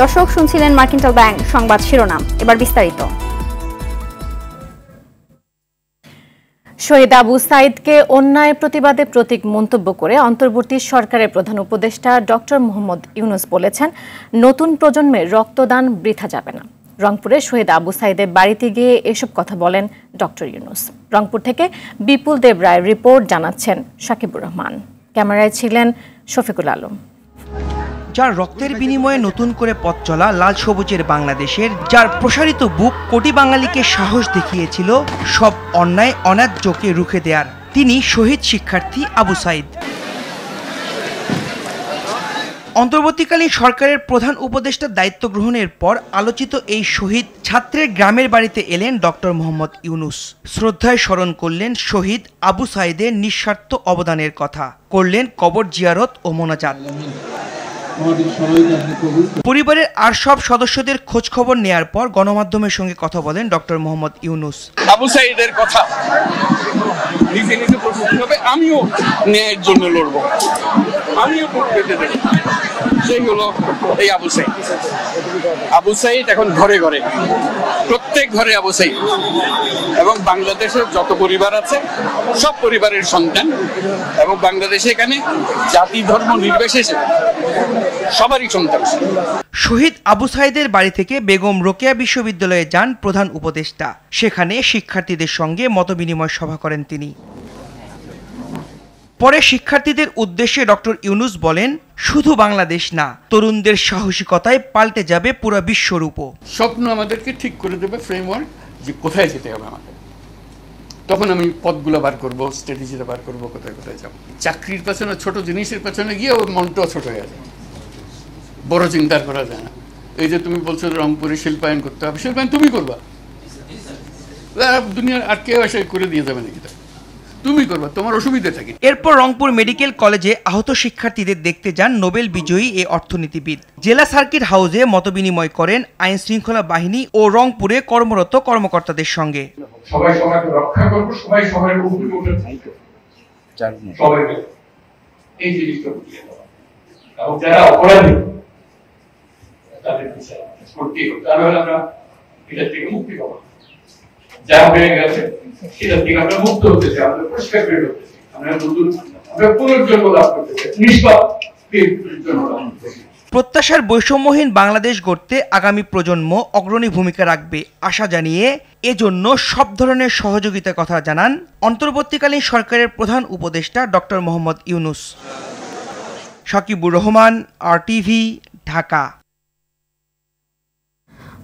দর্শক শুনছিলেন মার্কিন্টাল ব্যাংক সংবাদ শিরোনাম এবার বিস্তারিত শহীদ আবু সাইদকে অন্যায় প্রতিবাদে প্রতীক মন্তব্য করে অন্তর্বর্তী সরকারের প্রধান উপদেষ্টা ডক্টর মোহাম্মদ ইউনুস বলেছেন নতুন প্রজন্মের রক্তদান বৃথা যাবে না রংপুরে শহীদ আবু সাইদের বাড়িতে গিয়ে এসব কথা বলেন ডক্টর ইউনুস রংপুর থেকে বিপুল দেব রায় রিপোর্ট জানাচ্ছেন সাকিবুর রহমান ক্যামেরায় ছিলেন শফিকুল আলম যার রক্তের বিনিময়ে নতুন করে পথ চলা লাল সবুজের বাংলাদেশের যার প্রসারিত বুক কোটি বাঙালিকে সাহস দেখিয়েছিল সব অন্যায় অনার্যকে রুখে দেয়ার তিনি শহীদ শিক্ষার্থী আবু সাইদ অন্তর্বর্তীকালীন সরকারের প্রধান উপদেষ্টার দায়িত্ব গ্রহণের পর আলোচিত এই শহীদ ছাত্রের গ্রামের বাড়িতে এলেন ডক্টর মোহাম্মদ ইউনুস শ্রদ্ধায় স্মরণ করলেন শহীদ আবু সাইদের নিঃস্বার্থ অবদানের কথা করলেন কবর জিয়ারত ও মোনাজাত পরিবারের আর সব সদস্যদের খোঁজ খবর নেয়ার পর গণমাধ্যমের সঙ্গে কথা বলেন ডক্টর মোহাম্মদ ইউনুস আবু সাইদের কথা নিজে নিজে প্রস্তুতি হবে আমিও ন্যায়ের জন্য লড়ব আমিও পেতে দেব সেই হলো এই আবু সাইদ আবু সাইদ এখন ঘরে ঘরে প্রত্যেক ঘরে আবু সাইদ এবং বাংলাদেশের যত পরিবার আছে সব পরিবারের সন্তান এবং বাংলাদেশে এখানে জাতি ধর্ম নির্বিশেষে সবারই সন্তান শহীদ আবু সাইদের বাড়ি থেকে বেগম রোকেয়া বিশ্ববিদ্যালয়ে যান প্রধান উপদেষ্টা সেখানে শিক্ষার্থীদের সঙ্গে মতবিনিময় সভা করেন তিনি পরে শিক্ষার্থীদের উদ্দেশ্যে ডক্টর ইউনুস বলেন শুধু বাংলাদেশ না তরুণদের সাহসিকতায় পাল্টে যাবে পুরো বিশ্বরূপও স্বপ্ন আমাদেরকে ঠিক করে দেবে ফ্রেমওয়ার্ক যে কোথায় যেতে হবে আমাদের তখন আমি পদগুলো বার করবো স্ট্র্যাটেজিটা বার করবো কোথায় কোথায় যাবো চাকরির পেছনে ছোট জিনিসের পেছনে গিয়ে ওর মনটাও ছোট হয়ে যায় বড় চিন্তা করা যায় না এই যে তুমি বলছো রংপুরে শিল্পায়ন করতে হবে শিল্পায়ন তুমি করবা দুনিয়ার আর কেউ এসে করে দিয়ে যাবে নাকি তুমি করবা তোমার অসুবিধা থাকে এরপর রংপুর মেডিকেল কলেজে আহত শিক্ষার্থীদের দেখতে যান নোবেল বিজয়ী এ অর্থনীতিবিদ জেলা সার্কিট হাউসে মতবিনিময় করেন আইন শৃঙ্খলা বাহিনী ও রংপুরে কর্মরত কর্মকর্তাদের সঙ্গে সবাই সবাইকে রক্ষা করব সবাই উঠে সবাই এই জিনিসটা বুঝিয়ে দেওয়া যারা অপরাধী তাদের বিচার হবে তাহলে আমরা এটা থেকে মুক্তি পাবো যা হয়ে গেছে সেটা থেকে আমরা মুক্ত হতে চাই আমরা পরিষ্কার করে হতেছি আমরা নতুন আমরা পুনর্জন্ম লাভ করতে চাই নিষ্পাপ পুনর্জন্ম লাভ করতেছি প্রত্যাশার বৈষম্যহীন বাংলাদেশ গড়তে আগামী প্রজন্ম অগ্রণী ভূমিকা রাখবে আশা জানিয়ে এজন্য সব ধরনের সহযোগিতার কথা জানান অন্তর্বর্তীকালীন সরকারের প্রধান উপদেষ্টা doctor Mohammad Yunus Shakibur Rahman R TV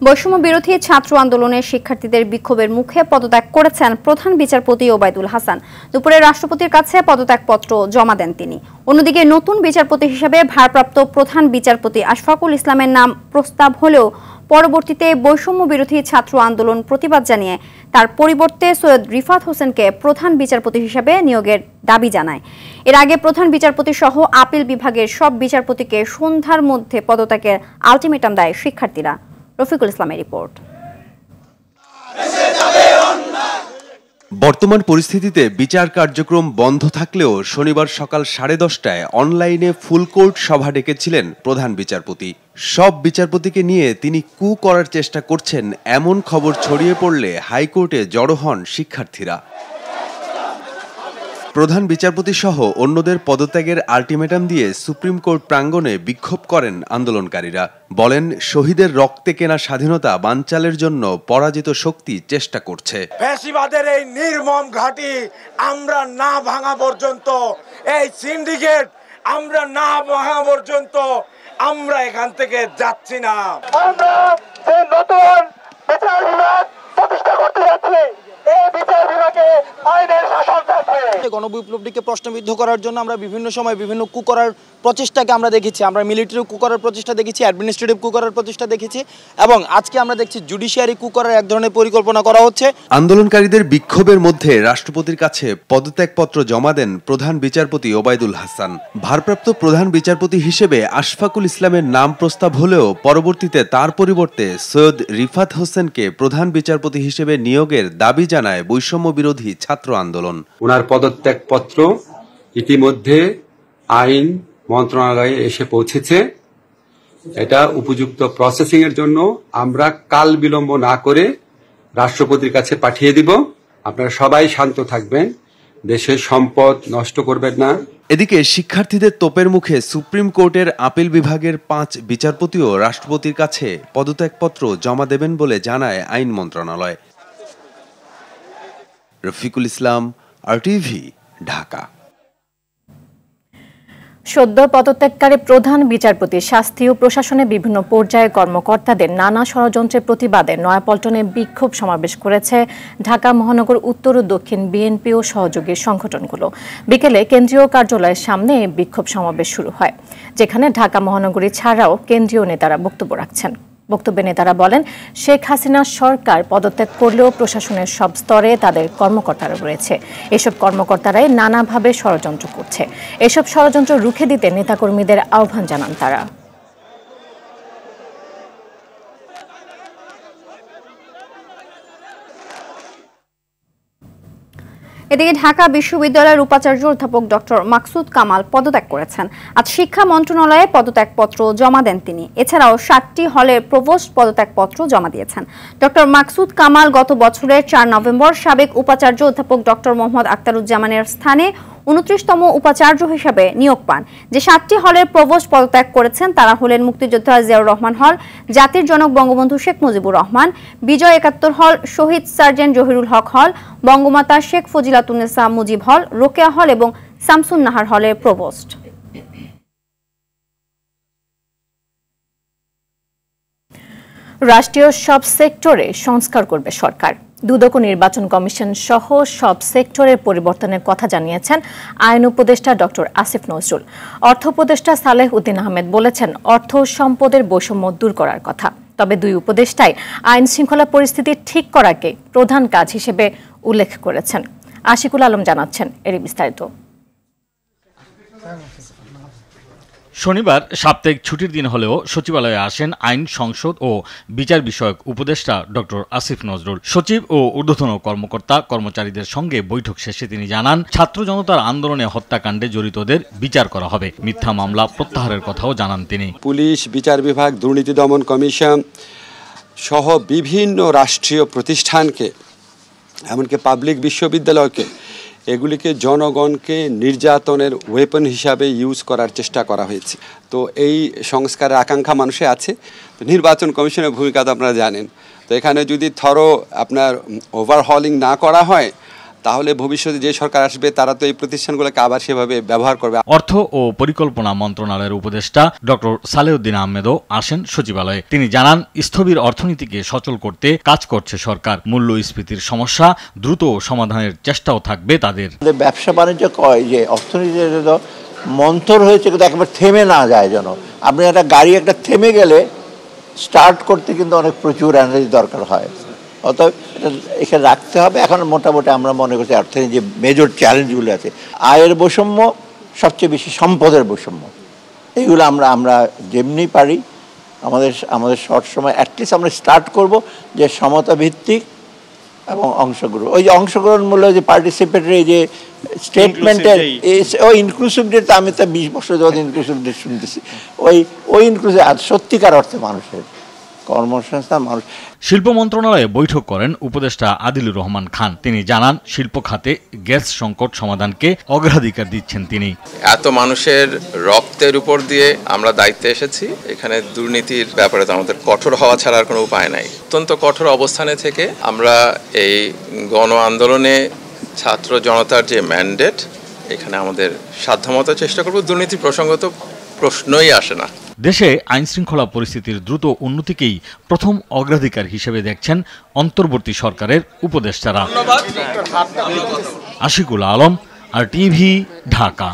বৈষম্য বিরোধী ছাত্র আন্দোলনের শিক্ষার্থীদের বিক্ষোভের মুখে পদত্যাগ করেছেন প্রধান বিচারপতি ওবায়দুল হাসান দুপুরে রাষ্ট্রপতির কাছে পদত্যাগপত্র জমা দেন তিনি অন্যদিকে নতুন বিচারপতি হিসেবে ভারপ্রাপ্ত প্রধান বিচারপতি আশফাকুল ইসলামের নাম প্রস্তাব হলেও পরবর্তীতে বৈষম্য বিরোধী ছাত্র আন্দোলন প্রতিবাদ জানিয়ে তার পরিবর্তে সৈয়দ রিফাত হোসেনকে প্রধান বিচারপতি হিসেবে নিয়োগের দাবি জানায় এর আগে প্রধান বিচারপতি সহ আপিল বিভাগের সব বিচারপতিকে সন্ধ্যার মধ্যে পদত্যাগের আলটিমেটাম দেয় শিক্ষার্থীরা রফিকুল ইসলামের রিপোর্ট বর্তমান পরিস্থিতিতে বিচার কার্যক্রম বন্ধ থাকলেও শনিবার সকাল সাড়ে দশটায় অনলাইনে ফুল কোর্ট সভা ডেকেছিলেন প্রধান বিচারপতি সব বিচারপতিকে নিয়ে তিনি কু করার চেষ্টা করছেন এমন খবর ছড়িয়ে পড়লে হাইকোর্টে জড়ো হন শিক্ষার্থীরা প্রধান বিচারপতি সহ অন্যদের পদত্যাগের আলটিমেটাম দিয়ে সুপ্রিম কোর্ট প্রাঙ্গণে বিক্ষোভ করেন আন্দোলনকারীরা বলেন শহীদের রক্তে কেনা স্বাধীনতা বানচালের জন্য পরাজিত শক্তি চেষ্টা করছে ফ্যাসিবাদের এই নির্মম ঘাঁটি আমরা না ভাঙা পর্যন্ত এই সিন্ডিকেট আমরা না ভাঙা পর্যন্ত আমরা এখান থেকে যাচ্ছি না আমরা নতুন বিচার বিভাগ প্রতিষ্ঠা করতে যাচ্ছি গণবিপ্লবটিকে প্রশ্নবিদ্ধ করার জন্য আমরা বিভিন্ন সময় বিভিন্ন কুকরার প্রচেষ্টাকে আমরা দেখেছি আমরা মিলিটারি কু করার প্রচেষ্টা দেখেছি অ্যাডমিনিস্ট্রেটিভ কু করার প্রচেষ্টা দেখেছি এবং আজকে আমরা দেখছি জুডিশিয়ারি কু করার এক ধরনের পরিকল্পনা করা হচ্ছে আন্দোলনকারীদের বিক্ষোভের মধ্যে রাষ্ট্রপতির কাছে পদত্যাগপত্র জমা দেন প্রধান বিচারপতি ওবায়দুল হাসান ভারপ্রাপ্ত প্রধান বিচারপতি হিসেবে আশফাকুল ইসলামের নাম প্রস্তাব হলেও পরবর্তীতে তার পরিবর্তে সৈয়দ রিফাত হোসেনকে প্রধান বিচারপতি হিসেবে নিয়োগের দাবি জানায় বৈষম্য বিরোধী ছাত্র আন্দোলন ওনার পদত্যাগপত্র ইতিমধ্যে আইন মন্ত্রণালয়ে এসে পৌঁছেছে এটা উপযুক্ত প্রসেসিং এর জন্য আমরা কাল বিলম্ব না করে রাষ্ট্রপতির কাছে পাঠিয়ে দিব আপনারা সবাই শান্ত থাকবেন দেশের সম্পদ নষ্ট করবেন না এদিকে শিক্ষার্থীদের তোপের মুখে সুপ্রিম কোর্টের আপিল বিভাগের পাঁচ বিচারপতিও রাষ্ট্রপতির কাছে পদত্যাগপত্র জমা দেবেন বলে জানায় আইন মন্ত্রণালয় রফিকুল ইসলাম আর ঢাকা সদ্য পদত্যাগকারী প্রধান বিচারপতি শাস্তি ও প্রশাসনের বিভিন্ন পর্যায়ে কর্মকর্তাদের নানা ষড়যন্ত্রের প্রতিবাদে নয়াপল্টনে বিক্ষোভ সমাবেশ করেছে ঢাকা মহানগর উত্তর ও দক্ষিণ বিএনপি ও সহযোগী সংগঠনগুলো বিকেলে কেন্দ্রীয় কার্যালয়ের সামনে বিক্ষোভ সমাবেশ শুরু হয় যেখানে ঢাকা মহানগরী ছাড়াও কেন্দ্রীয় নেতারা বক্তব্য রাখছেন বক্তব্যে নেতারা বলেন শেখ হাসিনা সরকার পদত্যাগ করলেও প্রশাসনের সব স্তরে তাদের কর্মকর্তারা রয়েছে এসব কর্মকর্তারাই নানাভাবে ষড়যন্ত্র করছে এসব ষড়যন্ত্র রুখে দিতে নেতাকর্মীদের আহ্বান জানান তারা এদিকে ঢাকা বিশ্ববিদ্যালয়ের উপাচার্য অধ্যাপক ডক্টর মাকসুদ কামাল পদত্যাগ করেছেন আজ শিক্ষা মন্ত্রণালয়ে পদত্যাগপত্র জমা দেন তিনি এছাড়াও সাতটি হলের প্রভোস্ট পদত্যাগপত্র জমা দিয়েছেন ডক্টর মাকসুদ কামাল গত বছরের চার নভেম্বর সাবেক উপাচার্য অধ্যাপক ডক্টর মোহাম্মদ আক্তারুজ্জামানের স্থানে উনত্রিশতম উপাচার্য হিসাবে নিয়োগ পান যে সাতটি হলের প্রবোস্ট পদত্যাগ করেছেন তারা হলেন মুক্তিযোদ্ধা জিয়াউর রহমান হল জাতির জনক বঙ্গবন্ধু শেখ মুজিবুর রহমান বিজয় একাত্তর হল শহীদ সার্জেন্ট জহিরুল হক হল বঙ্গমাতা শেখ ফজিলাতুন্নেসা মুজিব হল রোকেয়া হল এবং সামসুন নাহার হলের প্রবোস্ট রাষ্ট্রীয় সব সেক্টরে সংস্কার করবে সরকার দুদক নির্বাচন কমিশন সহ সব সেক্টরের পরিবর্তনের কথা জানিয়েছেন আইন উপদেষ্টা ডক্টর আসিফ নজরুল অর্থ উপদেষ্টা সালেহ উদ্দিন আহমেদ বলেছেন অর্থ সম্পদের বৈষম্য দূর করার কথা তবে দুই উপদেষ্টাই আইন শৃঙ্খলা পরিস্থিতি ঠিক করাকে প্রধান কাজ হিসেবে উল্লেখ করেছেন আশিকুল আলম জানাচ্ছেন এরই বিস্তারিত শনিবার সাপ্তাহিক ছুটির দিন হলেও সচিবালয়ে আসেন আইন সংসদ ও বিচার বিষয়ক উপদেষ্টা ডক্টর আসিফ নজরুল সচিব ও ঊর্ধ্বতন কর্মকর্তা কর্মচারীদের সঙ্গে বৈঠক শেষে তিনি জানান ছাত্র জনতার আন্দোলনে হত্যাকাণ্ডে জড়িতদের বিচার করা হবে মিথ্যা মামলা প্রত্যাহারের কথাও জানান তিনি পুলিশ বিচার বিভাগ দুর্নীতি দমন কমিশন সহ বিভিন্ন রাষ্ট্রীয় প্রতিষ্ঠানকে এমনকি পাবলিক বিশ্ববিদ্যালয়কে এগুলিকে জনগণকে নির্যাতনের ওয়েপন হিসাবে ইউজ করার চেষ্টা করা হয়েছে তো এই সংস্কারের আকাঙ্ক্ষা মানুষে আছে তো নির্বাচন কমিশনের ভূমিকা তো আপনারা জানেন তো এখানে যদি থরো আপনার ওভারহলিং না করা হয় তাহলে ভবিষ্যতে যে সরকার আসবে তারা তো এই প্রতিষ্ঠানগুলোকে আবার সেভাবে ব্যবহার করবে অর্থ ও পরিকল্পনা মন্ত্রণালয়ের উপদেষ্টা ডক্টর সালেউদ্দিন আহমেদও আসেন সচিবালয়ে তিনি জানান স্থবির অর্থনীতিকে সচল করতে কাজ করছে সরকার মূল্যস্ফীতির সমস্যা দ্রুত সমাধানের চেষ্টাও থাকবে তাদের ব্যবসা বাণিজ্য কয় যে অর্থনীতি মন্থর হয়েছে কিন্তু একবার থেমে না যায় যেন আপনি একটা গাড়ি একটা থেমে গেলে স্টার্ট করতে কিন্তু অনেক প্রচুর এনার্জি দরকার হয় অতএব এখানে রাখতে হবে এখন মোটামুটি আমরা মনে করছি অর্থনীতি যে মেজর চ্যালেঞ্জগুলো আছে আয়ের বৈষম্য সবচেয়ে বেশি সম্পদের বৈষম্য এইগুলো আমরা আমরা যেমনি পারি আমাদের আমাদের সব সময় অ্যাটলিস্ট আমরা স্টার্ট করব যে সমতা ভিত্তিক এবং অংশগ্রহণ ওই যে অংশগ্রহণমূলক যে পার্টিসিপেটরি যে স্টেটমেন্টের ওই ইনক্লুসিভ ডেট আমি তো বিশ বছর যখন ইনক্লুসিভ ডেট শুনতেছি ওই ওই ইনক্লুসিভ সত্যিকার অর্থে মানুষের কর্মসংস্থান মানুষ শিল্প মন্ত্রণালয়ে বৈঠক করেন উপদেষ্টা আদিলুর রহমান খান তিনি জানান শিল্প খাতে গ্যাস সংকট সমাধানকে অগ্রাধিকার দিচ্ছেন তিনি এত মানুষের রক্তের উপর দিয়ে আমরা দায়িত্বে এসেছি এখানে দুর্নীতির ব্যাপারে তো আমাদের কঠোর হওয়া ছাড়া আর কোনো উপায় নাই অত্যন্ত কঠোর অবস্থানে থেকে আমরা এই গণ আন্দোলনে ছাত্র জনতার যে ম্যান্ডেট এখানে আমাদের সাধ্যমতো চেষ্টা করব দুর্নীতি প্রসঙ্গত প্রশ্নই আসে না দেশে আইনশৃঙ্খলা পরিস্থিতির দ্রুত উন্নতিকেই প্রথম অগ্রাধিকার হিসেবে দেখছেন অন্তর্বর্তী সরকারের উপদেষ্টারা আশিকুল আলম আর টিভি ঢাকা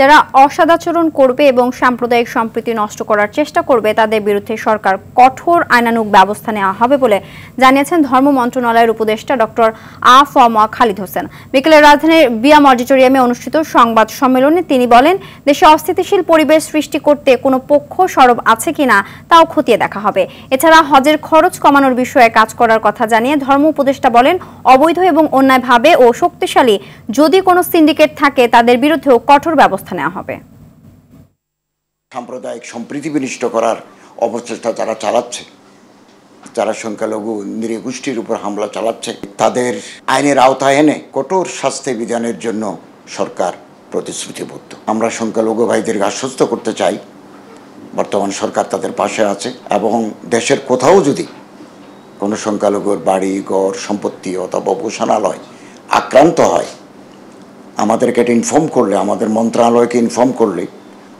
যারা অসদাচরণ করবে এবং সাম্প্রদায়িক সম্প্রীতি নষ্ট করার চেষ্টা করবে তাদের বিরুদ্ধে সরকার কঠোর আইনানুক ব্যবস্থা নেওয়া হবে বলে জানিয়েছেন ধর্ম মন্ত্রণালয়ের উপদেষ্টা ডক্টর আ ফমা খালিদ হোসেন বিকেলে রাজধানীর বিয়াম অডিটোরিয়ামে অনুষ্ঠিত সংবাদ সম্মেলনে তিনি বলেন দেশে অস্থিতিশীল পরিবেশ সৃষ্টি করতে কোনো পক্ষ সরব আছে কিনা তাও খতিয়ে দেখা হবে এছাড়া হজের খরচ কমানোর বিষয়ে কাজ করার কথা জানিয়ে ধর্ম উপদেষ্টা বলেন অবৈধ এবং অন্যায়ভাবে ও শক্তিশালী যদি কোনো সিন্ডিকেট থাকে তাদের বিরুদ্ধেও কঠোর ব্যবস্থা ব্যবস্থা নেওয়া হবে সাম্প্রদায়িক সম্প্রীতি বিনিষ্ট করার অবচেষ্টা যারা চালাচ্ছে যারা সংখ্যালঘু নিরীগোষ্ঠীর উপর হামলা চালাচ্ছে তাদের আইনের আওতায় এনে কঠোর শাস্তি বিধানের জন্য সরকার প্রতিশ্রুতিবদ্ধ আমরা সংখ্যালঘু ভাইদেরকে আশ্বস্ত করতে চাই বর্তমান সরকার তাদের পাশে আছে এবং দেশের কোথাও যদি কোনো সংখ্যালঘুর বাড়ি ঘর সম্পত্তি অথবা উপাসনালয় আক্রান্ত হয় আমাদেরকে এটা ইনফর্ম করলে আমাদের মন্ত্রণালয়কে ইনফর্ম করলে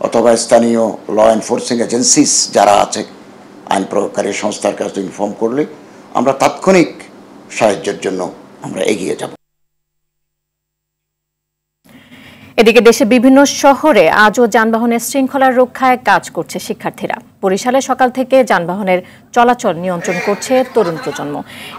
অথবা স্থানীয় ল এনফোর্সিং এজেন্সিস যারা আছে আইন প্রয়োগকারী সংস্থার কাছে ইনফর্ম করলে আমরা তাৎক্ষণিক সাহায্যের জন্য আমরা এগিয়ে যাব এদিকে দেশে বিভিন্ন শহরে আজও যানবাহনের শৃঙ্খলা রক্ষায় কাজ করছে শিক্ষার্থীরা বরিশালে সকাল থেকে যানবাহনের চলাচল নিয়ন্ত্রণ করছে তরুণ প্রজন্ম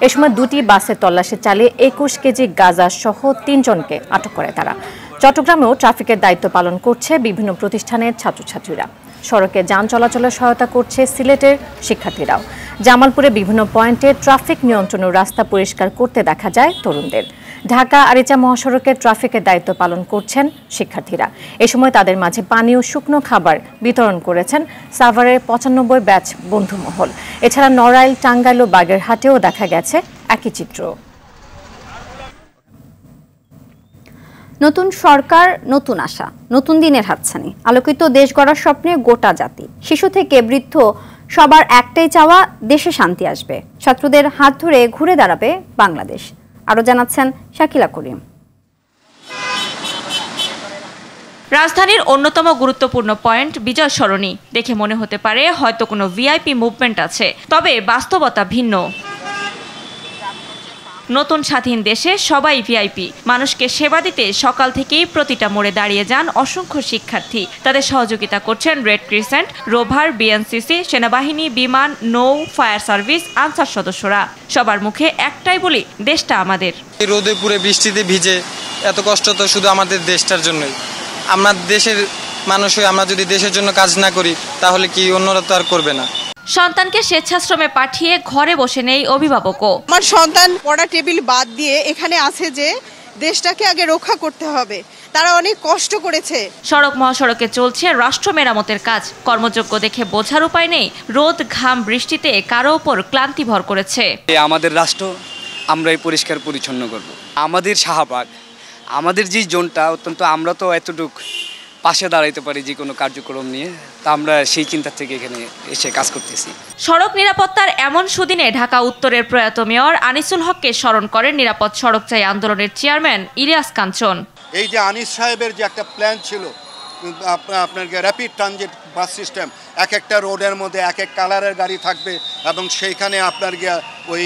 এ সময় দুটি বাসে তল্লাশি চালিয়ে একুশ কেজি গাজা সহ তিনজনকে আটক করে তারা চট্টগ্রামেও ট্রাফিকের দায়িত্ব পালন করছে বিভিন্ন প্রতিষ্ঠানের ছাত্রছাত্রীরা সড়কে যান চলাচলে সহায়তা করছে সিলেটের শিক্ষার্থীরাও জামালপুরে বিভিন্ন পয়েন্টে ট্রাফিক নিয়ন্ত্রণ ও রাস্তা পরিষ্কার করতে দেখা যায় তরুণদের ঢাকা আরিচা মহাসড়কে ট্রাফিকের দায়িত্ব পালন করছেন শিক্ষার্থীরা এ সময় তাদের মাঝে পানি ও শুকনো খাবার বিতরণ করেছেন সাভারের পঁচানব্বই ব্যাচ বন্ধুমহল এছাড়া নড়াইল টাঙ্গাইল ও বাগেরহাটেও দেখা গেছে একই চিত্র নতুন সরকার নতুন আশা নতুন দিনের হাতছানি আলোকিত দেশ গড়ার স্বপ্নে গোটা জাতি শিশু থেকে বৃদ্ধ সবার একটাই চাওয়া দেশে শান্তি আসবে ছাত্রদের হাত ধরে ঘুরে দাঁড়াবে বাংলাদেশ আরও জানাচ্ছেন শাকিলা করিম রাজধানীর অন্যতম গুরুত্বপূর্ণ পয়েন্ট বিজয় সরণি দেখে মনে হতে পারে হয়তো কোনো ভিআইপি মুভমেন্ট আছে তবে বাস্তবতা ভিন্ন নতুন স্বাধীন দেশে সবাই ভিআইপি মানুষকে সেবা দিতে সকাল থেকেই প্রতিটা মোড়ে দাঁড়িয়ে যান অসংখ্য শিক্ষার্থী তাদের সহযোগিতা করছেন রেড ক্রিসেন্ট রোভার বিএনসিসি সেনাবাহিনী বিমান নৌ ফায়ার সার্ভিস আনসার সদস্যরা সবার মুখে একটাই বলি দেশটা আমাদের রোদে পুরে বৃষ্টিতে ভিজে এত কষ্ট তো শুধু আমাদের দেশটার জন্যই আমার দেশের মানুষ হয়ে আমরা যদি দেশের জন্য কাজ না করি তাহলে কি অন্যরা তো আর করবে না সন্তানকে স্বেচ্ছাশ্রমে পাঠিয়ে ঘরে বসে নেই অভিভাবকও আমার সন্তান পড়া টেবিল বাদ দিয়ে এখানে আছে যে দেশটাকে আগে রক্ষা করতে হবে তারা অনেক কষ্ট করেছে সড়ক মহাসড়কে চলছে রাষ্ট্র মেরামতের কাজ কর্মযোগ্য দেখে বোঝার উপায় নেই রোদ ঘাম বৃষ্টিতে কারো ওপর ক্লান্তি ভর করেছে আমাদের রাষ্ট্র আমরাই পরিষ্কার পরিচ্ছন্ন করব আমাদের শাহবাগ আমাদের যে জোনটা অত্যন্ত আমরা তো এতটুকু পাশে দাঁড়াইতে পারি যে কোনো কার্যক্রম নিয়ে তা আমরা সেই চিন্তা থেকে এখানে এসে কাজ করতেছি সড়ক নিরাপত্তার এমন সুদিনে ঢাকা উত্তরের প্রয়াত মেয়র আনিসুল হককে স্মরণ করেন নিরাপদ সড়ক চাই আন্দোলনের চেয়ারম্যান ইলিয়াস কাঞ্চন এই যে আনিস সাহেবের যে একটা প্ল্যান ছিল আপনার র্যাপিড ট্রানজিট বাস সিস্টেম এক একটা রোডের মধ্যে এক এক কালারের গাড়ি থাকবে এবং সেইখানে আপনার গিয়া ওই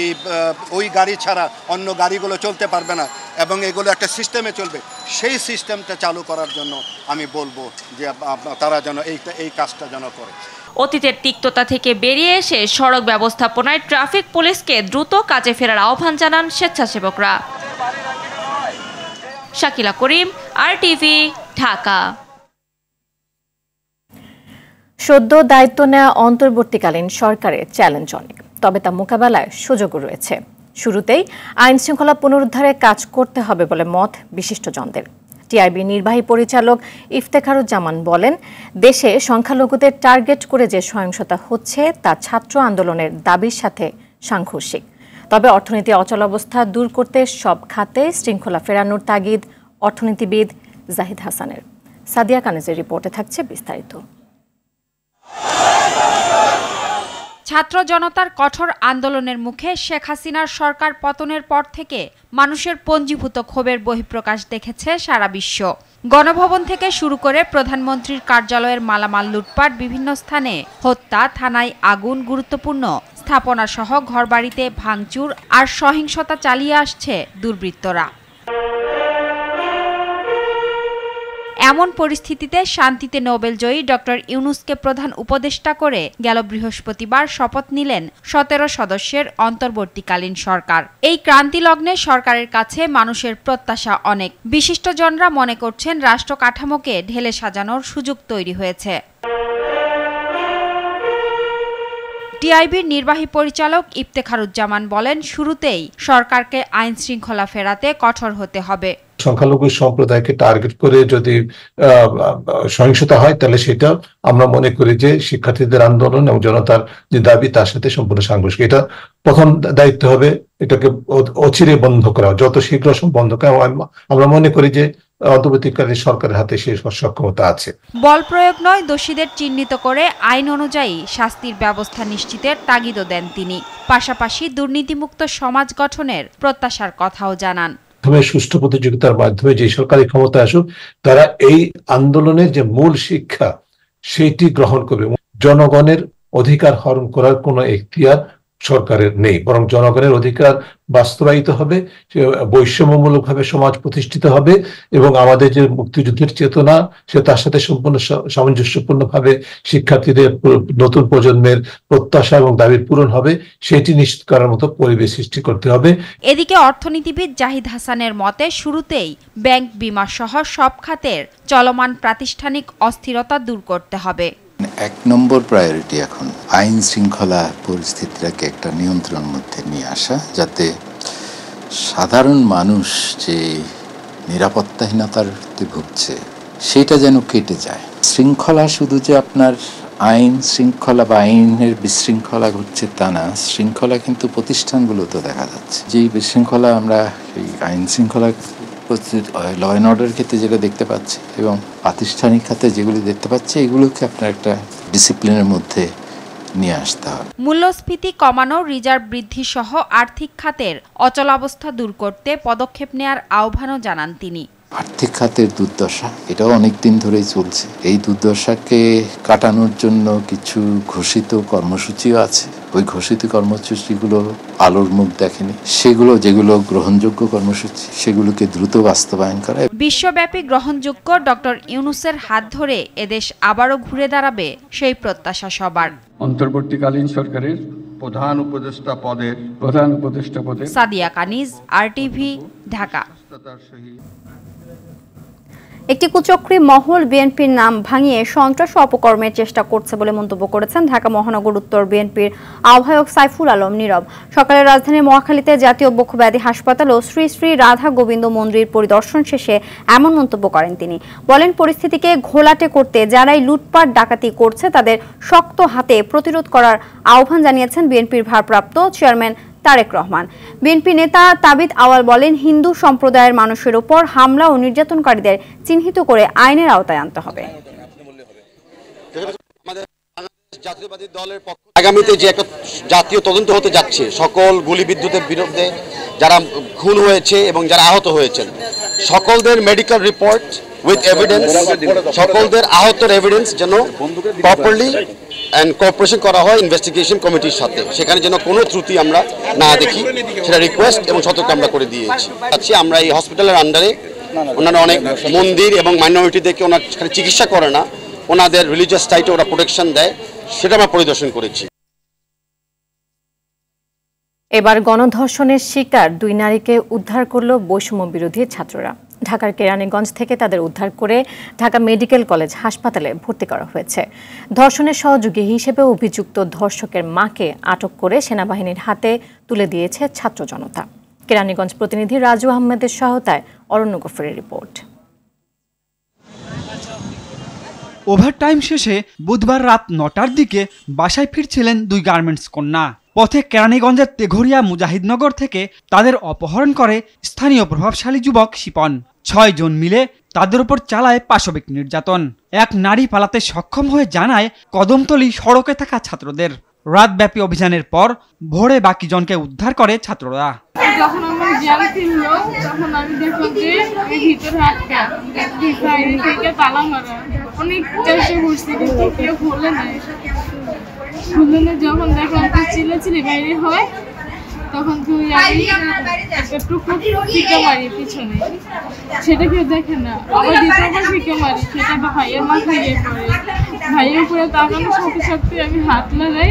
ওই গাড়ি ছাড়া অন্য গাড়িগুলো চলতে পারবে না এবং এগুলো একটা সিস্টেমে চলবে সেই সিস্টেমটা চালু করার জন্য আমি বলবো যে তারা যেন এই এই কাজটা যেন করে অতীতের তিক্ততা থেকে বেরিয়ে এসে সড়ক ব্যবস্থাপনায় ট্রাফিক পুলিশকে দ্রুত কাজে ফেরার আহ্বান জানান স্বেচ্ছাসেবকরা শাকিলা করিম আর টিভি ঢাকা সদ্য দায়িত্ব নেওয়া অন্তর্বর্তীকালীন সরকারের চ্যালেঞ্জ অনেক তবে তা মোকাবেলায় সুযোগও রয়েছে শুরুতেই আইন শৃঙ্খলা পুনরুদ্ধারে কাজ করতে হবে বলে মত বিশিষ্টজনদের টিআইবি নির্বাহী পরিচালক ইফতেখারুজ্জামান বলেন দেশে সংখ্যালঘুদের টার্গেট করে যে সহিংসতা হচ্ছে তা ছাত্র আন্দোলনের দাবির সাথে সাংঘর্ষিক তবে অর্থনীতি অচলাবস্থা দূর করতে সব খাতে শৃঙ্খলা ফেরানোর তাগিদ অর্থনীতিবিদ জাহিদ হাসানের সাদিয়া কানেজের রিপোর্টে থাকছে বিস্তারিত ছাত্র জনতার কঠোর আন্দোলনের মুখে শেখ হাসিনার সরকার পতনের পর থেকে মানুষের পঞ্জীভূত ক্ষোভের বহিঃপ্রকাশ দেখেছে সারা বিশ্ব গণভবন থেকে শুরু করে প্রধানমন্ত্রীর কার্যালয়ের মালামাল লুটপাট বিভিন্ন স্থানে হত্যা থানায় আগুন গুরুত্বপূর্ণ স্থাপনাসহ ঘরবাড়িতে ভাঙচুর আর সহিংসতা চালিয়ে আসছে দুর্বৃত্তরা এমন পরিস্থিতিতে শান্তিতে নোবেল জয়ী ডক্টর ইউনুসকে প্রধান উপদেষ্টা করে গেল বৃহস্পতিবার শপথ নিলেন সতেরো সদস্যের অন্তর্বর্তীকালীন সরকার এই ক্রান্তি লগ্নে সরকারের কাছে মানুষের প্রত্যাশা অনেক বিশিষ্টজনরা মনে করছেন রাষ্ট্র কাঠামোকে ঢেলে সাজানোর সুযোগ তৈরি হয়েছে টিআইবির নির্বাহী পরিচালক ইফতেখারুজ্জামান বলেন শুরুতেই সরকারকে আইন শৃঙ্খলা ফেরাতে কঠোর হতে হবে সংখ্যালঘু সম্প্রদায়কে টার্গেট করে যদি সহিংসতা হয় তাহলে সেটা আমরা মনে করি যে শিক্ষার্থীদের আন্দোলন এবং জনতার যে দাবি তার সাথে সম্পূর্ণ সাংঘর্ষিক এটা প্রথম দায়িত্ব হবে এটাকে অচিরে বন্ধ করা যত শীঘ্র বন্ধ করা আমরা মনে করি যে অন্তর্বর্তীকালীন সরকারের হাতে সক্ষমতা আছে বল প্রয়োগ নয় দোষীদের চিহ্নিত করে আইন অনুযায়ী শাস্তির ব্যবস্থা নিশ্চিতের তাগিদও দেন তিনি পাশাপাশি দুর্নীতিমুক্ত সমাজ গঠনের প্রত্যাশার কথাও জানান সুষ্ঠু প্রতিযোগিতার মাধ্যমে যে সরকারি ক্ষমতা আসুক তারা এই আন্দোলনের যে মূল শিক্ষা সেটি গ্রহণ করবে জনগণের অধিকার হরণ করার কোনো এখতিয়ার সরকারের নেই বরং জনগণের অধিকার বাস্তবায়িত হবে বৈষম্যমূলকভাবে সমাজ প্রতিষ্ঠিত হবে এবং আমাদের যে মুক্তিযুদ্ধের চেতনা সে তার সাথে সম্পূর্ণ সামঞ্জস্যপূর্ণভাবে শিক্ষার্থীদের নতুন প্রজন্মের প্রত্যাশা এবং দাবির পূরণ হবে সেটি নিশ্চিত করার মতো পরিবেশ সৃষ্টি করতে হবে এদিকে অর্থনীতিবিদ জাহিদ হাসানের মতে শুরুতেই ব্যাংক বিমা সহ সব খাতের চলমান প্রাতিষ্ঠানিক অস্থিরতা দূর করতে হবে এক নম্বর প্রায়োরিটি এখন আইন শৃঙ্খলা পরিস্থিতিটাকে একটা নিয়ন্ত্রণ মধ্যে নিয়ে আসা যাতে সাধারণ মানুষ যে নিরাপত্তাহীনতার ভুগছে সেটা যেন কেটে যায় শৃঙ্খলা শুধু যে আপনার আইন শৃঙ্খলা বা আইনের বিশৃঙ্খলা ঘটছে তা না শৃঙ্খলা কিন্তু প্রতিষ্ঠানগুলোতে দেখা যাচ্ছে যেই বিশৃঙ্খলা আমরা এই আইন শৃঙ্খলা প্রস্তুত ল অ্যান্ড অর্ডার ক্ষেত্রে যেগুলো দেখতে পাচ্ছি এবং প্রাতিষ্ঠানিক খাতে যেগুলি দেখতে পাচ্ছি এগুলোকে আপনার একটা ডিসিপ্লিনের মধ্যে নিয়ে আসতে হবে মূল্যস্ফীতি কমানো রিজার্ভ বৃদ্ধি সহ আর্থিক খাতের অচলাবস্থা দূর করতে পদক্ষেপ নেয়ার আহ্বানও জানান তিনি আর্থিক খাতের দুর্দশা এটাও অনেক দিন ধরেই চলছে এই দুর্দশাকে কাটানোর জন্য কিছু ঘোষিত কর্মসূচিও আছে ওই ঘোষিত কর্মসূচিগুলো আলোর মুখ দেখেনি সেগুলো যেগুলো গ্রহণযোগ্য কর্মসূচি সেগুলোকে দ্রুত বাস্তবায়ন করা বিশ্বব্যাপী গ্রহণযোগ্য ডক্টর ইউনুসের হাত ধরে এদেশ আবারও ঘুরে দাঁড়াবে সেই প্রত্যাশা সবার অন্তর্বর্তীকালীন সরকারের প্রধান উপদেষ্টা পদের প্রধান উপদেষ্টা পদে সাদিয়া কানিজ টিভি ঢাকা একটি কুচক্রী মহল বিএনপির নাম ভাঙিয়ে সন্ত্রাস অপকর্মের চেষ্টা করছে বলে মন্তব্য করেছেন ঢাকা মহানগর উত্তর বিএনপির আহ্বায়ক সাইফুল আলম নীরব সকালে রাজধানীর মহাখালীতে জাতীয় বক্ষব্যাধি হাসপাতাল ও শ্রী শ্রী রাধা গোবিন্দ মন্দির পরিদর্শন শেষে এমন মন্তব্য করেন তিনি বলেন পরিস্থিতিকে ঘোলাটে করতে যারাই লুটপাট ডাকাতি করছে তাদের শক্ত হাতে প্রতিরোধ করার আহ্বান জানিয়েছেন বিএনপির ভারপ্রাপ্ত চেয়ারম্যান তারেক রহমান বিএনপি নেতা তাবিদ আওয়াল বলেন হিন্দু সম্প্রদায়ের মানুষের ওপর হামলা ও নির্যাতনকারীদের চিহ্নিত করে আইনের আওতায় আনতে হবে জাতীয়বাদী দলের আগামীতে যে একটা জাতীয় তদন্ত হতে যাচ্ছে সকল গুলি বিদ্যুতের বিরুদ্ধে যারা খুন হয়েছে এবং যারা আহত হয়েছেন সকলদের মেডিকেল রিপোর্ট উইথ এভিডেন্স সকলদের আহতের এভিডেন্স যেন প্রপারলি অ্যান্ড কর্পোরেশন করা হয় ইনভেস্টিগেশন কমিটির সাথে সেখানে যেন কোনো ত্রুটি আমরা না দেখি সেটা রিকোয়েস্ট এবং সতর্ক আমরা করে দিয়েছি আচ্ছা আমরা এই হসপিটালের আন্ডারে ওনারা অনেক মন্দির এবং মাইনরিটিদেরকে ওনার সেখানে চিকিৎসা করে না ওনাদের রিলিজিয়াস টাইটে ওরা প্রোটেকশন দেয় সেটা আমরা পরিদর্শন করেছি এবার গণধর্ষণের শিকার দুই নারীকে উদ্ধার করল বৈষম্য বিরোধী ছাত্ররা ঢাকার কেরানীগঞ্জ থেকে তাদের উদ্ধার করে ঢাকা মেডিকেল কলেজ হাসপাতালে ভর্তি করা হয়েছে ধর্ষণের সহযোগী হিসেবে অভিযুক্ত ধর্ষকের মাকে আটক করে সেনাবাহিনীর হাতে তুলে দিয়েছে ছাত্র জনতা কেরানীগঞ্জ প্রতিনিধি রাজু আহমেদের সহায়তায় অরণ্য গফরের রিপোর্ট ওভারটাইম শেষে বুধবার রাত নটার দিকে বাসায় ফিরছিলেন দুই গার্মেন্টস কন্যা পথে কেরানীগঞ্জের তেঘরিয়া মুজাহিদনগর থেকে তাদের অপহরণ করে স্থানীয় প্রভাবশালী যুবক শিপন ছয় জন মিলে তাদের উপর চালায় পাশবিক নির্যাতন এক নারী পালাতে সক্ষম হয়ে জানায় কদমতলি সড়কে থাকা ছাত্রদের রাতব্যাপী অভিযানের পর ভোরে বাকি জনকে উদ্ধার করে ছাত্ররা জাল তখন আমি দেখলাম যে ভিতরে বাইরে তালা মারা অনেক চেষ্টা হয় তখন তুই আমি ফিকে মারি পিছনে সেটা কেউ দেখে না আবার দ্বিতীয় ফিকে মারি সেটা ভাইয়ের মাথায় গিয়ে পড়ে ভাইয়ের উপরে তাকানোর সাথে সাথে আমি হাত লাগাই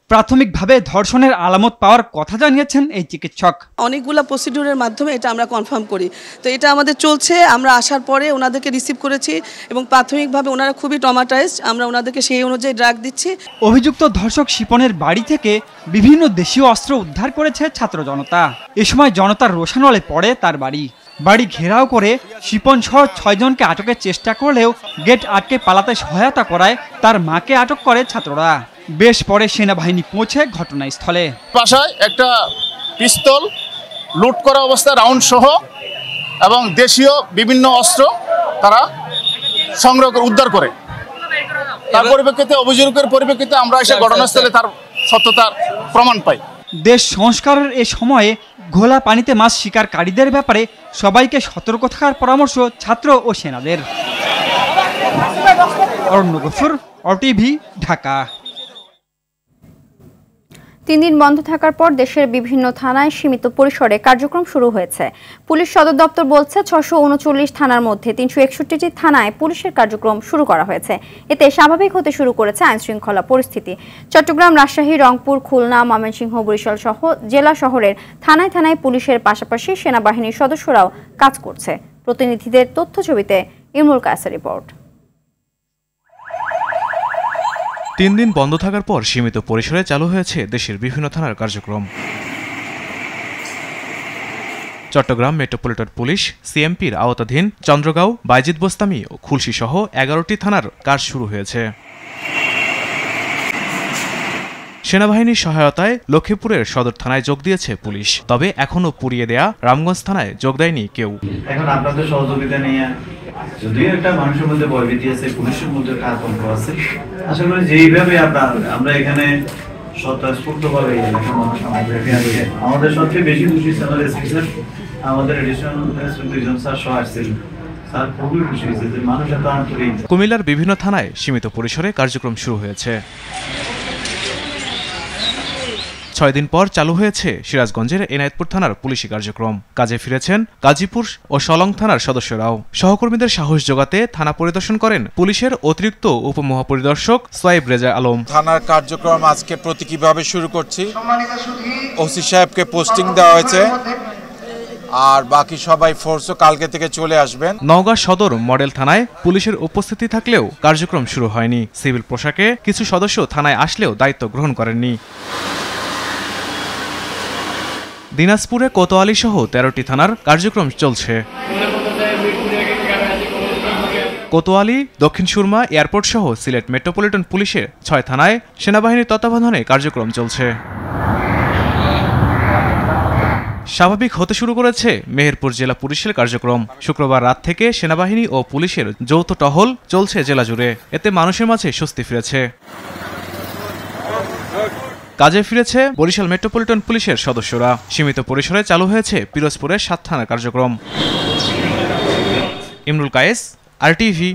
প্রাথমিকভাবে ধর্ষণের আলামত পাওয়ার কথা জানিয়েছেন এই চিকিৎসক অনেকগুলো প্রসিডিউরের মাধ্যমে এটা আমরা কনফার্ম করি তো এটা আমাদের চলছে আমরা আসার পরে ওনাদেরকে রিসিভ করেছি এবং প্রাথমিকভাবে ওনারা খুবই টমাটাইজ আমরা ওনাদেরকে সেই অনুযায়ী ড্রাগ দিচ্ছি অভিযুক্ত ধর্ষক শিপনের বাড়ি থেকে বিভিন্ন দেশীয় অস্ত্র উদ্ধার করেছে ছাত্র জনতা এ সময় জনতার রোশানলে পড়ে তার বাড়ি বাড়ি ঘেরাও করে শিপন সহ ছয়জনকে আটকের চেষ্টা করলেও গেট আটকে পালাতে সহায়তা করায় তার মাকে আটক করে ছাত্ররা বেশ পরে সেনাবাহিনী পৌঁছে ঘটনাস্থলে বাসায় একটা পিস্তল লুট করা অবস্থায় রাউন্ড সহ এবং দেশীয় বিভিন্ন অস্ত্র তারা সংগ্রহ উদ্ধার করে তার পরিপ্রেক্ষিতে অভিযোগের পরিপ্রেক্ষিতে আমরা এসে ঘটনাস্থলে তার সত্যতার প্রমাণ পাই দেশ সংস্কারের এ সময়ে ঘোলা পানিতে মাছ শিকারকারীদের ব্যাপারে সবাইকে সতর্ক থাকার পরামর্শ ছাত্র ও সেনাদের অরণ্য গফুর অটিভি ঢাকা তিন দিন বন্ধ থাকার পর দেশের বিভিন্ন থানায় সীমিত পরিসরে কার্যক্রম শুরু হয়েছে পুলিশ সদর দপ্তর বলছে ছশো উনচল্লিশ থানার মধ্যে তিনশো একষট্টিটি থানায় পুলিশের কার্যক্রম শুরু করা হয়েছে এতে স্বাভাবিক হতে শুরু করেছে আইনশৃঙ্খলা পরিস্থিতি চট্টগ্রাম রাজশাহী রংপুর খুলনা ময়মনসিংহ বরিশাল সহ জেলা শহরের থানায় থানায় পুলিশের পাশাপাশি সেনাবাহিনীর সদস্যরাও কাজ করছে প্রতিনিধিদের তথ্য ছবিতে ইমরুল কায়েসের রিপোর্ট তিন দিন বন্ধ থাকার পর সীমিত পরিসরে চালু হয়েছে দেশের বিভিন্ন থানার কার্যক্রম চট্টগ্রাম মেট্রোপলিটন পুলিশ সিএমপির আওতাধীন চন্দ্রগাঁও বাইজিৎ বোস্তামি ও খুলশি সহ এগারোটি থানার কাজ শুরু হয়েছে সেনাবাহিনীর সহায়তায় লক্ষ্মীপুরের সদর থানায় যোগ দিয়েছে পুলিশ তবে এখনও পুড়িয়ে দেয়া রামগঞ্জ থানায় যোগ দেয়নি কেউ এখন আপনাদের সহযোগিতা নিয়ে যদিও একটা মানুষের মধ্যে আছে পুলিশের মধ্যে একটা আতঙ্ক আছে যেইভাবে আপনার আমরা এখানে স্বতঃস্ফূর্তভাবে আমাদের সবচেয়ে বেশি খুশি স্যার আমাদের স্যার সহ আসছিলেন কুমিল্লার বিভিন্ন থানায় সীমিত পরিসরে কার্যক্রম শুরু হয়েছে ছয় দিন পর চালু হয়েছে সিরাজগঞ্জের এনায়তপুর থানার পুলিশি কার্যক্রম কাজে ফিরেছেন গাজীপুর ও সলং থানার সদস্যরাও সহকর্মীদের সাহস জোগাতে থানা পরিদর্শন করেন পুলিশের অতিরিক্ত উপমহাপরিদর্শক সোয়াইব রেজা আলম থানার কার্যক্রম আজকে প্রতীকীভাবে শুরু করছি ওসি সাহেবকে পোস্টিং দেওয়া হয়েছে আর বাকি সবাই ফোর্সও কালকে থেকে চলে আসবেন নওগাঁ সদর মডেল থানায় পুলিশের উপস্থিতি থাকলেও কার্যক্রম শুরু হয়নি সিভিল পোশাকে কিছু সদস্য থানায় আসলেও দায়িত্ব গ্রহণ করেননি দিনাজপুরে কোতোয়ালি সহ তেরোটি থানার কার্যক্রম চলছে কোতোয়ালি দক্ষিণ সুরমা এয়ারপোর্ট সহ সিলেট মেট্রোপলিটন পুলিশের ছয় থানায় সেনাবাহিনীর তত্ত্বাবধানে কার্যক্রম চলছে স্বাভাবিক হতে শুরু করেছে মেহেরপুর জেলা পুলিশের কার্যক্রম শুক্রবার রাত থেকে সেনাবাহিনী ও পুলিশের যৌথ টহল চলছে জেলা জুড়ে এতে মানুষের মাঝে স্বস্তি ফিরেছে কাজে ফিরেছে বরিশাল মেট্রোপলিটন পুলিশের সদস্যরা সীমিত পরিসরে চালু হয়েছে পিরোজপুরের সাত থানা কার্যক্রম ইমরুল কায়েস আর টিভি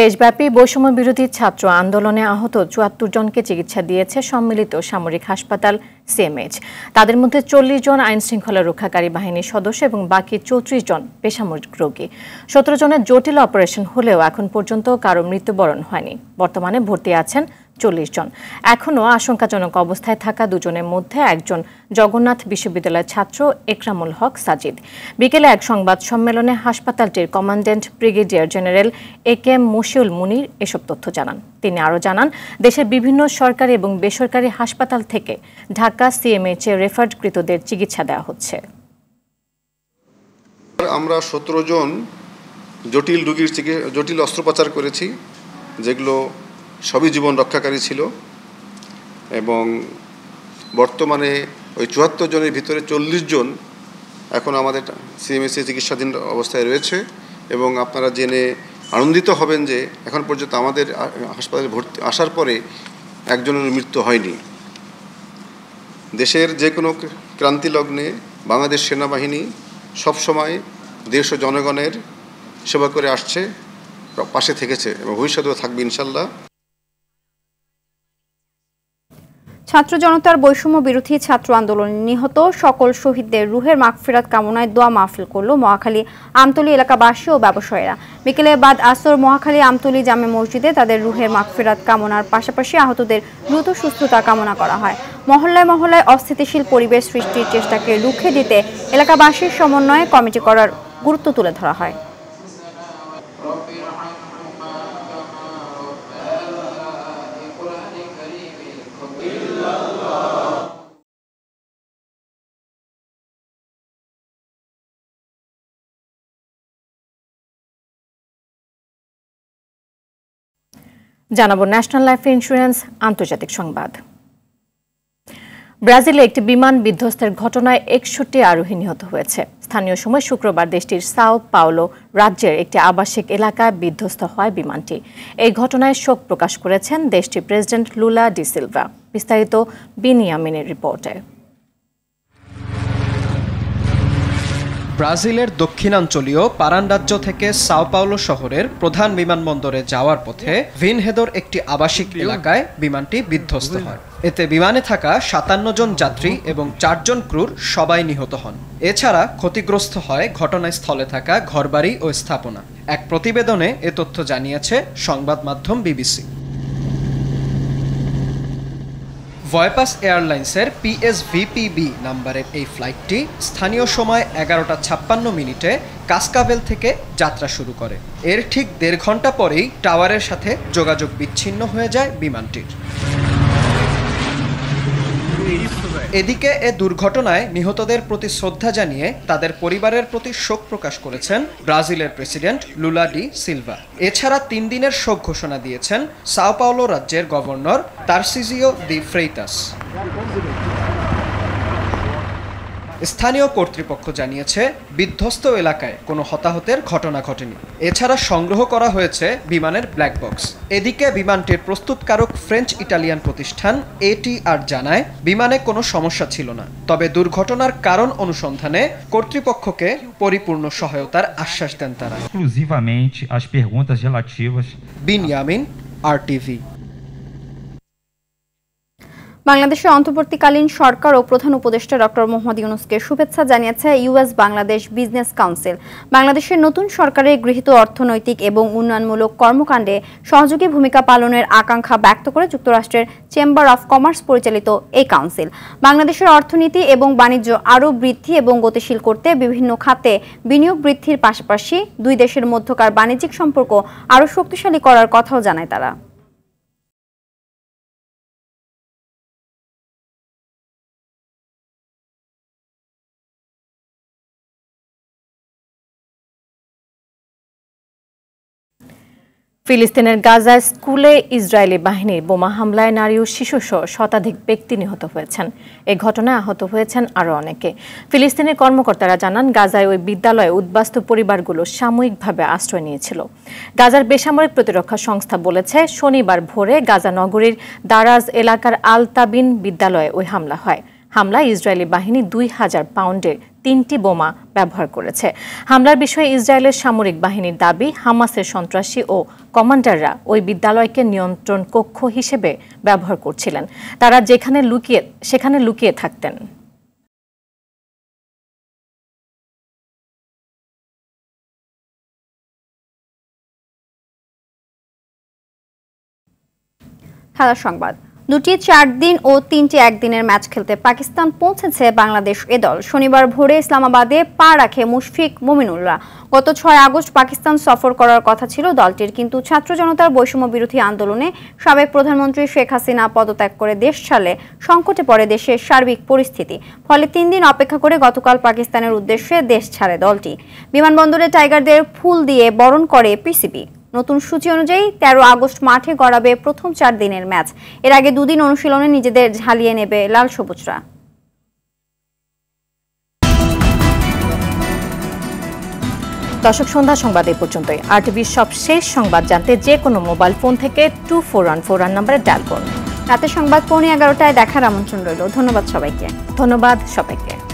দেশব্যাপী বৈষম্য বিরোধী ছাত্র আন্দোলনে আহত চুয়াত্তর জনকে চিকিৎসা দিয়েছে সম্মিলিত সামরিক হাসপাতাল সিএমএইচ তাদের মধ্যে চল্লিশ জন আইন শৃঙ্খলা রক্ষাকারী বাহিনীর সদস্য এবং বাকি চৌত্রিশ জন বেসামরিক রোগী সতেরো জনের জটিল অপারেশন হলেও এখন পর্যন্ত কারো মৃত্যুবরণ হয়নি বর্তমানে ভর্তি আছেন চল্লিশ জন এখনও আশঙ্কাজনক অবস্থায় থাকা দুজনের মধ্যে একজন জগন্নাথ বিশ্ববিদ্যালয়ের ছাত্র একরামুল হক সাজিদ বিকেলে এক সংবাদ সম্মেলনে হাসপাতালটির commandant brigadier general A K M Mushiul Munir এসব তথ্য জানান তিনি আরও জানান দেশের বিভিন্ন সরকারি এবং বেসরকারি হাসপাতাল থেকে ঢাকা সিএমএইচে কৃতদের চিকিৎসা দেওয়া হচ্ছে আমরা সতেরো জন জটিল রুগীর জটিল অস্ত্রোপচার করেছি যেগুলো সবই জীবন রক্ষাকারী ছিল এবং বর্তমানে ওই চুয়াত্তর জনের ভিতরে চল্লিশ জন এখন আমাদের সিএমএসে চিকিৎসাধীন অবস্থায় রয়েছে এবং আপনারা জেনে আনন্দিত হবেন যে এখন পর্যন্ত আমাদের হাসপাতালে ভর্তি আসার পরে একজনের মৃত্যু হয়নি দেশের যে কোনো ক্রান্তিলগ্নে বাংলাদেশ সেনাবাহিনী সবসময় দেশ ও জনগণের সেবা করে আসছে পাশে থেকেছে এবং ভবিষ্যতেও থাকবে ইনশাল্লাহ ছাত্র জনতার বৈষম্য বিরোধী ছাত্র আন্দোলনে নিহত সকল শহীদদের রুহের মাগফিরাত কামনায় দোয়া মাহফিল করল মহাখালী আমতলী এলাকাবাসী ও ব্যবসায়ীরা বিকেলে বাদ আসর মহাখালী আমতলী জামে মসজিদে তাদের রুহের মাগফিরাত কামনার পাশাপাশি আহতদের দ্রুত সুস্থতা কামনা করা হয় মহল্লায় মহল্লায় অস্থিতিশীল পরিবেশ সৃষ্টির চেষ্টাকে রুখে দিতে এলাকাবাসীর সমন্বয়ে কমিটি করার গুরুত্ব তুলে ধরা হয় জানাবো ন্যাশনাল লাইফ ইন্স্যুরেন্স আন্তর্জাতিক সংবাদ ব্রাজিলে একটি বিমান বিধ্বস্তের ঘটনায় একষট্টি আরোহী নিহত হয়েছে স্থানীয় সময় শুক্রবার দেশটির সাও পাওলো রাজ্যের একটি আবাসিক এলাকায় বিধ্বস্ত হয় বিমানটি এই ঘটনায় শোক প্রকাশ করেছেন দেশটির প্রেসিডেন্ট লুলা ডিসিলভা বিস্তারিত বিনিয়ামিনের রিপোর্টে ব্রাজিলের দক্ষিণাঞ্চলীয় পারান রাজ্য থেকে পাওলো শহরের প্রধান বিমানবন্দরে যাওয়ার পথে ভিনহেদর একটি আবাসিক এলাকায় বিমানটি বিধ্বস্ত হয় এতে বিমানে থাকা সাতান্ন জন যাত্রী এবং চারজন ক্রুর সবাই নিহত হন এছাড়া ক্ষতিগ্রস্ত হয় ঘটনাস্থলে থাকা ঘরবাড়ি ও স্থাপনা এক প্রতিবেদনে এ তথ্য জানিয়েছে সংবাদ মাধ্যম বিবিসি ভয়পাস এয়ারলাইন্সের পিএসভিপিবি নাম্বারের এই ফ্লাইটটি স্থানীয় সময় এগারোটা ছাপ্পান্ন মিনিটে কাসকাভেল থেকে যাত্রা শুরু করে এর ঠিক দেড় ঘন্টা পরেই টাওয়ারের সাথে যোগাযোগ বিচ্ছিন্ন হয়ে যায় বিমানটির এদিকে এ দুর্ঘটনায় নিহতদের প্রতি শ্রদ্ধা জানিয়ে তাদের পরিবারের প্রতি শোক প্রকাশ করেছেন ব্রাজিলের প্রেসিডেন্ট লুলা ডি সিলভা এছাড়া তিন দিনের শোক ঘোষণা দিয়েছেন সাও পাওলো রাজ্যের গভর্নর তার্সিজিও দি ফ্রেইতাস স্থানীয় কর্তৃপক্ষ জানিয়েছে বিধ্বস্ত এলাকায় কোনো হতাহতের ঘটনা ঘটেনি এছাড়া সংগ্রহ করা হয়েছে বিমানের ব্ল্যাক বক্স এদিকে বিমানটির প্রস্তুতকারক ফ্রেঞ্চ ইটালিয়ান প্রতিষ্ঠান এটিআর জানায় বিমানে কোনো সমস্যা ছিল না তবে দুর্ঘটনার কারণ অনুসন্ধানে কর্তৃপক্ষকে পরিপূর্ণ সহায়তার আশ্বাস দেন তারা বিনিয়ামিন আর টিভি বাংলাদেশের অন্তর্বর্তীকালীন সরকার ও প্রধান উপদেষ্টা ডক্টর মোহাম্মদ ইউনুসকে শুভেচ্ছা জানিয়েছে ইউএস বাংলাদেশ বিজনেস কাউন্সিল বাংলাদেশের নতুন সরকারের গৃহীত অর্থনৈতিক এবং উন্নয়নমূলক কর্মকাণ্ডে সহযোগী ভূমিকা পালনের আকাঙ্ক্ষা ব্যক্ত করে যুক্তরাষ্ট্রের চেম্বার অফ কমার্স পরিচালিত এই কাউন্সিল বাংলাদেশের অর্থনীতি এবং বাণিজ্য আরও বৃদ্ধি এবং গতিশীল করতে বিভিন্ন খাতে বিনিয়োগ বৃদ্ধির পাশাপাশি দুই দেশের মধ্যকার বাণিজ্যিক সম্পর্ক আরও শক্তিশালী করার কথাও জানায় তারা ফিলিস্তিনের গাজায় স্কুলে ইসরায়েলি বাহিনীর বোমা হামলায় নারী ও শিশুসহ শতাধিক ব্যক্তি নিহত হয়েছেন এ ঘটনায় আহত হয়েছেন আরও অনেকে ফিলিস্তিনের কর্মকর্তারা জানান গাজায় ওই বিদ্যালয়ে উদ্বাস্ত পরিবারগুলো সাময়িকভাবে আশ্রয় নিয়েছিল গাজার বেসামরিক প্রতিরক্ষা সংস্থা বলেছে শনিবার ভোরে গাজা নগরীর দারাজ এলাকার আলতাবিন বিদ্যালয়ে ওই হামলা হয় হামলায় ইসরায়েলি বাহিনী দুই হাজার পাউন্ডের তিনটি বোমা ব্যবহার করেছে হামলার বিষয়ে ইসরায়েলের সামরিক বাহিনীর দাবি হামাসের সন্ত্রাসী ও কমান্ডাররা ওই বিদ্যালয়কে নিয়ন্ত্রণ কক্ষ হিসেবে ব্যবহার করছিলেন তারা যেখানে লুকিয়ে সেখানে লুকিয়ে থাকতেন খেলার সংবাদ দুটি চার দিন ও তিনটি একদিনের ম্যাচ খেলতে পাকিস্তান পৌঁছেছে বাংলাদেশ এ দল শনিবার ভোরে ইসলামাবাদে পা রাখে মুশফিক মমিনুল্লাহ গত ছয় আগস্ট পাকিস্তান সফর করার কথা ছিল দলটির কিন্তু ছাত্র জনতার বৈষম্য বিরোধী আন্দোলনে সাবেক প্রধানমন্ত্রী শেখ হাসিনা পদত্যাগ করে দেশ ছাড়লে সংকটে পড়ে দেশের সার্বিক পরিস্থিতি ফলে তিন দিন অপেক্ষা করে গতকাল পাকিস্তানের উদ্দেশ্যে দেশ ছাড়ে দলটি বিমানবন্দরে টাইগারদের ফুল দিয়ে বরণ করে পিসিবি নতুন সূচি অনুযায়ী তেরো আগস্ট মাঠে গড়াবে প্রথম চার দিনের ম্যাচ এর আগে দুদিন অনুশীলনে নিজেদের ঝালিয়ে নেবে লাল সবুজরা দর্শক সন্ধ্যা সংবাদ এ পর্যন্তই আর টিভির সব শেষ সংবাদ জানতে যে কোনো মোবাইল ফোন থেকে two four one four one নম্বরে ডায়াল করুন রাতে সংবাদ পৌনে এগারোটায় দেখার আমন্ত্রণ রইল ধন্যবাদ সবাইকে ধন্যবাদ সবাইকে